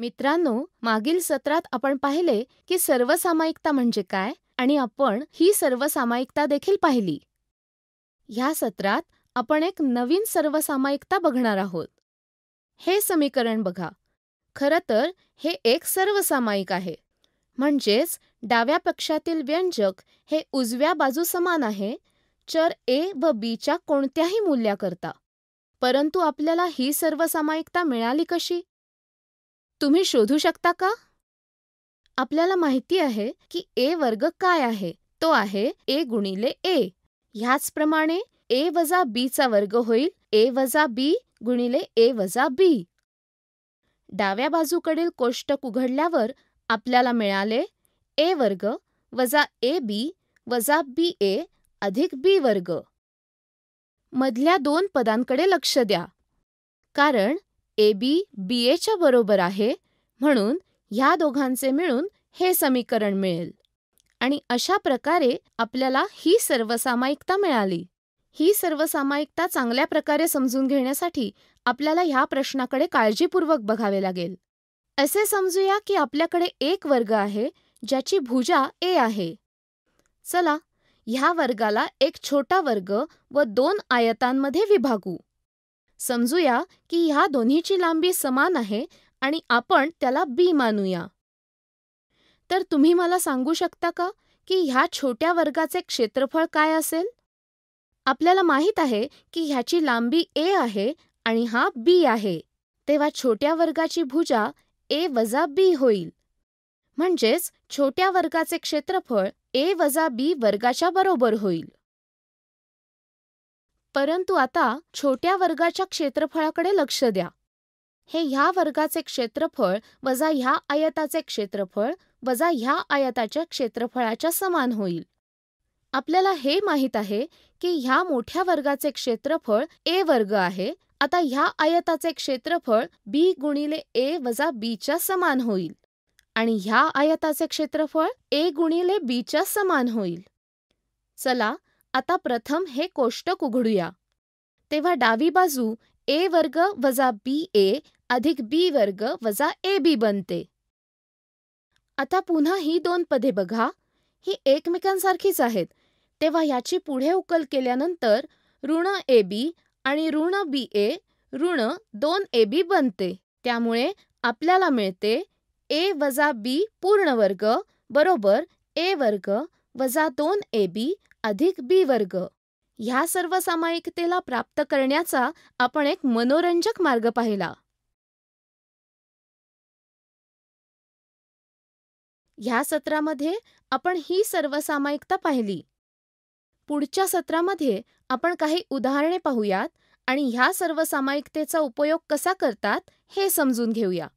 मित्रांनो मागील सत्रात आपण पाहिले की सर्वसामायिकता म्हणजे काय आणि आपण ही सर्वसामायिकता देखील पाहिली ह्या सत्रात आपण एक नवीन सर्वसामायिकता बघणार आहोत हे समीकरण बघा खरं तर हे एक सर्वसामायिक आहे म्हणजेच डाव्या पक्षातील व्यंजक हे उजव्या बाजू समान आहे चर ए व बीच्या कोणत्याही मूल्याकरता परंतु आपल्याला ही सर्वसामायिकता मिळाली कशी तुम्ही शोधू शकता का आपल्याला माहिती आहे की ए वर्ग काय आहे तो आहे ए गुणिले ए ह्याचप्रमाणे ए वजा चा वर्ग होईल ए वजा बी गुणिले ए वजा बी डाव्या बाजूकडील कोष्टक उघडल्यावर आपल्याला मिळाले ए वर्ग वजा ए बी वजा बी ए अधिक बी वर्ग मधल्या दोन पदांकडे लक्ष द्या कारण ए बी बी एच्या बरोबर आहे म्हणून ह्या दोघांचे मिळून हे समीकरण मिळेल आणि अशा प्रकारे आपल्याला ही सर्वसामायिकता मिळाली ही सर्वसामायिकता चांगल्या प्रकारे समजून घेण्यासाठी आपल्याला ह्या प्रश्नाकडे काळजीपूर्वक बघावे लागेल असे समजूया की आपल्याकडे एक वर्ग आहे ज्याची भुजा ए आहे चला ह्या वर्गाला एक छोटा वर्ग व दोन आयतांमध्ये विभागू समजूया की ह्या दोन्हीची लांबी समान आहे आणि आपण त्याला बी मानूया तर तुम्ही मला सांगू शकता का की ह्या छोट्या वर्गाचे क्षेत्रफळ काय असेल आपल्याला माहीत आहे की ह्याची लांबी ए आहे आणि हा बी आहे तेव्हा छोट्या वर्गाची भुजा ए वजा बी होईल म्हणजेच छोट्या वर्गाचे क्षेत्रफळ ए वजा बी वर्गाच्या बरोबर होईल परंतु आता छोट्या वर्गाच्या क्षेत्रफळाकडे लक्ष द्या हे ह्या वर्गाचे क्षेत्रफळ वजा ह्या आयताचे क्षेत्रफळ वजा ह्या आयताच्या क्षेत्रफळाच्या समान होईल आपल्याला हे माहीत आहे की ह्या मोठ्या वर्गाचे क्षेत्रफळ ए वर्ग आहे आता ह्या आयताचे क्षेत्रफळ बी गुणिले ए वजा बीच्या समान होईल आणि ह्या आयताचे क्षेत्रफळ ए गुणिले बीच्या समान होईल चला आता प्रथम हे कोष्टक उघडूया तेव्हा डावी बाजू ए वर्ग वजा बी ए अधिक बी वर्ग वजा ए बी बनते आता पुन्हा ही दोन पदे बघा ही एकमेकांसारखीच आहेत तेव्हा याची पुढे उकल केल्यानंतर ऋण ए बी आणि ऋण बी ए ऋण दोन ए बी बनते त्यामुळे आपल्याला मिळते ए वजा बी पूर्ण वर्ग बरोबर ए वर्ग वजा दोन ए बी अधिक बी वर्ग ह्या सर्व सामायिकतेला प्राप्त करण्याचा आपण एक मनोरंजक मार्ग पाहिला ह्या सत्रामध्ये आपण ही सर्व सामायिकता पाहिली पुढच्या सत्रामध्ये आपण काही उदाहरणे पाहूयात आणि ह्या सर्व उपयोग कसा करतात हे समजून घेऊया